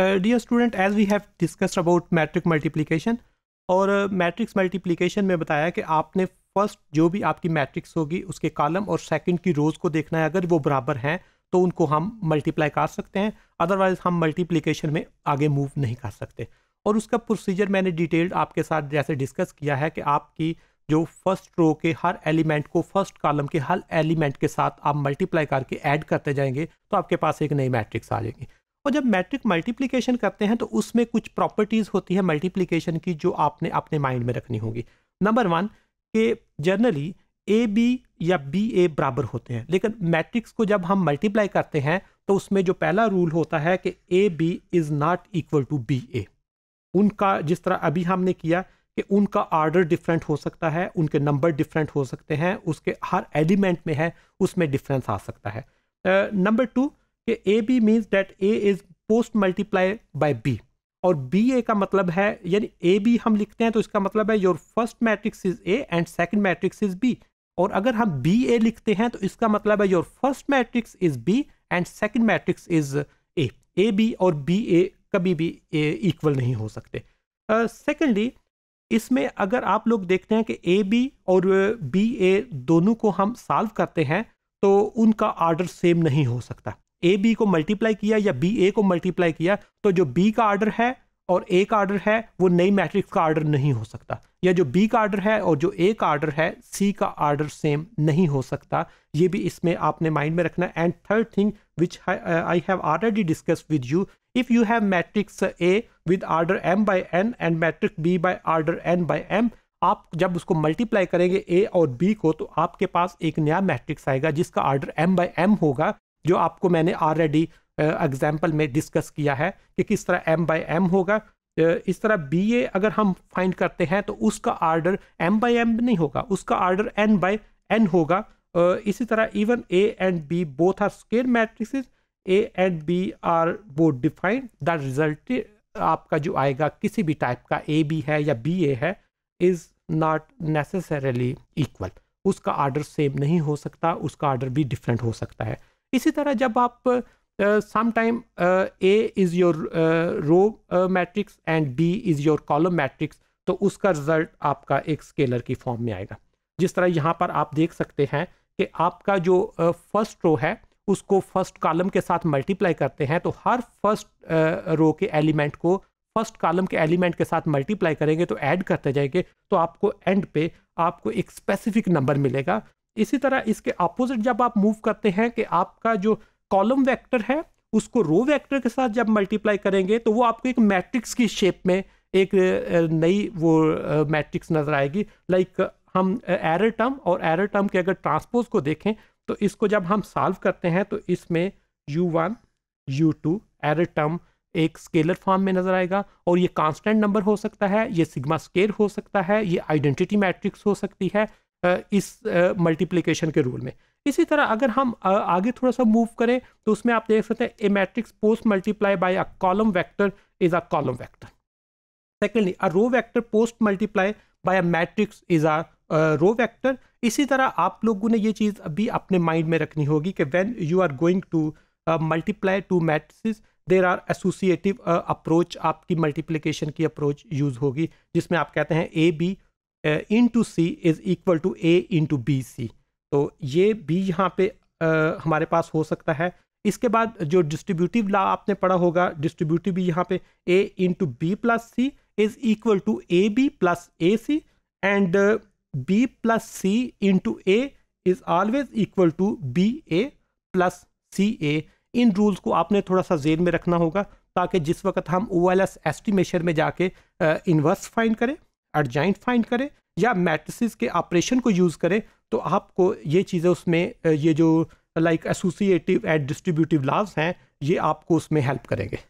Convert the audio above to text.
dear student as we have discussed about matrix multiplication और matrix uh, multiplication में बताया कि आपने फर्स्ट जो भी आपकी मैट्रिक्स होगी उसके कॉलम और सेकंड की रोज़ को देखना है अगर वो बराबर हैं तो उनको हम मल्टीप्लाई कर सकते हैं अदरवाइज हम मल्टीप्लिकेशन में आगे मूव नहीं कर सकते और उसका प्रोसीजर मैंने डिटेल्ड आपके साथ जैसे डिस्कस किया है कि आपकी जो फर्स्ट रो के हर एलिमेंट को फर्स्ट कॉलम के हर एलिमेंट के साथ आप मल्टीप्लाई करके ऐड करते जाएंगे तो आपके पास एक नई मैट्रिक्स आ जाएगी और जब मैट्रिक मल्टीप्लीकेशन करते हैं तो उसमें कुछ प्रॉपर्टीज़ होती है मल्टीप्लीकेशन की जो आपने अपने माइंड में रखनी होगी नंबर वन के जनरली ए बी या बी ए बराबर होते हैं लेकिन मैट्रिक्स को जब हम मल्टीप्लाई करते हैं तो उसमें जो पहला रूल होता है कि A B is not equal to B A उनका जिस तरह अभी हमने किया कि उनका आर्डर डिफरेंट हो सकता है उनके नंबर डिफरेंट हो सकते हैं उसके हर एलिमेंट में है उसमें डिफरेंस आ सकता है नंबर टू कि A B means that A is post multiply by B और बी ए का मतलब है यानी ए बी हम लिखते हैं तो इसका मतलब है your first matrix is A and second matrix is B और अगर हम बी ए लिखते हैं तो इसका मतलब है your first matrix is B and second matrix is A A B और बी ए कभी भी इक्वल नहीं हो सकते सेकेंडली uh, इसमें अगर आप लोग देखते हैं कि ए बी और बी ए दोनों को हम सॉल्व करते हैं तो उनका आर्डर सेम नहीं हो सकता ए बी को मल्टीप्लाई किया या बी ए को मल्टीप्लाई किया तो जो बी का आर्डर है और ए का आर्डर है वो नई मैट्रिक्स का आर्डर नहीं हो सकता या जो बी का आर्डर है और जो ए का आर्डर है सी का आर्डर सेम नहीं हो सकता ये भी इसमें आपने माइंड में रखना and third thing which I have already discuss with you if you have matrix A with order M by N and matrix B by order N by M आप जब उसको मल्टीप्लाई करेंगे ए और बी को तो आपके पास एक नया मैट्रिक्स आएगा जिसका आर्डर एम बाई एम होगा जो आपको मैंने ऑलरेडी एग्जाम्पल में डिस्कस किया है कि किस तरह एम बाई एम होगा इस तरह बी ए अगर हम फाइंड करते हैं तो उसका आर्डर एम बाई एम नहीं होगा उसका आर्डर एन बाई एन होगा इसी तरह even A and B both are square matrix A and B are both defined the result आपका जो आएगा किसी भी टाइप का ए बी है या बी ए है इज़ नॉट नेसेसरली इक्वल उसका आर्डर सेम नहीं हो सकता उसका आर्डर भी डिफरेंट हो सकता है इसी तरह जब आप sometime A is your row matrix and B is your column matrix तो उसका रिजल्ट आपका एक स्केलर की फॉर्म में आएगा जिस तरह यहाँ पर आप देख सकते हैं कि आपका जो फर्स्ट रो है उसको फर्स्ट कॉलम के साथ मल्टीप्लाई करते हैं तो हर फर्स्ट रो के एलिमेंट को फर्स्ट कॉलम के एलिमेंट के साथ मल्टीप्लाई करेंगे तो ऐड करते जाएंगे तो आपको एंड पे आपको एक स्पेसिफिक नंबर मिलेगा इसी तरह इसके अपोजिट जब आप मूव करते हैं कि आपका जो कॉलम वेक्टर है उसको रो वेक्टर के साथ जब मल्टीप्लाई करेंगे तो वो आपको एक मैट्रिक्स की शेप में एक नई वो मैट्रिक्स नज़र आएगी लाइक हम एरर टर्म और एरर टर्म के अगर ट्रांसपोज को देखें तो इसको जब हम सॉल्व करते हैं तो इसमें u1, one U two error term एक स्केलर फॉर्म में नज़र आएगा और ये कांस्टेंट नंबर हो सकता है ये सिग्मा स्केयर हो सकता है ये आइडेंटिटी मैट्रिक्स हो सकती है इस मल्टीप्लिकेशन के रूल में इसी तरह अगर हम आगे थोड़ा सा मूव करें तो उसमें आप देख सकते हैं a matrix post multiply by a column vector is a column vector secondly a row vector post multiply by a matrix is a row vector इसी तरह आप लोगों ने ये चीज़ अभी अपने माइंड में रखनी होगी कि when you are going to multiply two matrix there are associative approach आपकी मल्टीप्लीकेशन की अप्रोच यूज़ होगी जिसमें आप कहते हैं A B into C is equal to A into B C तो ये भी यहाँ पे आ, हमारे पास हो सकता है इसके बाद जो डिस्ट्रीब्यूटिव ला आपने पढ़ा होगा डिस्ट्रीब्यूटिव भी यहाँ पे A into B plus C is equal to A B plus A C and B plus C into A is always equal to B A plus C A इन rules को आपने थोड़ा सा जेन में रखना होगा ताकि जिस वक्त हम ओ एल एस एस्टिमेशन में जाके इन्वर्स फाइंड करें एडजाइंट फाइंड करें या मैट्रिसेस के ऑपरेशन को यूज़ करें तो आपको ये चीज़ें उसमें ये जो like associative and distributive laws हैं ये आपको उसमें हेल्प करेंगे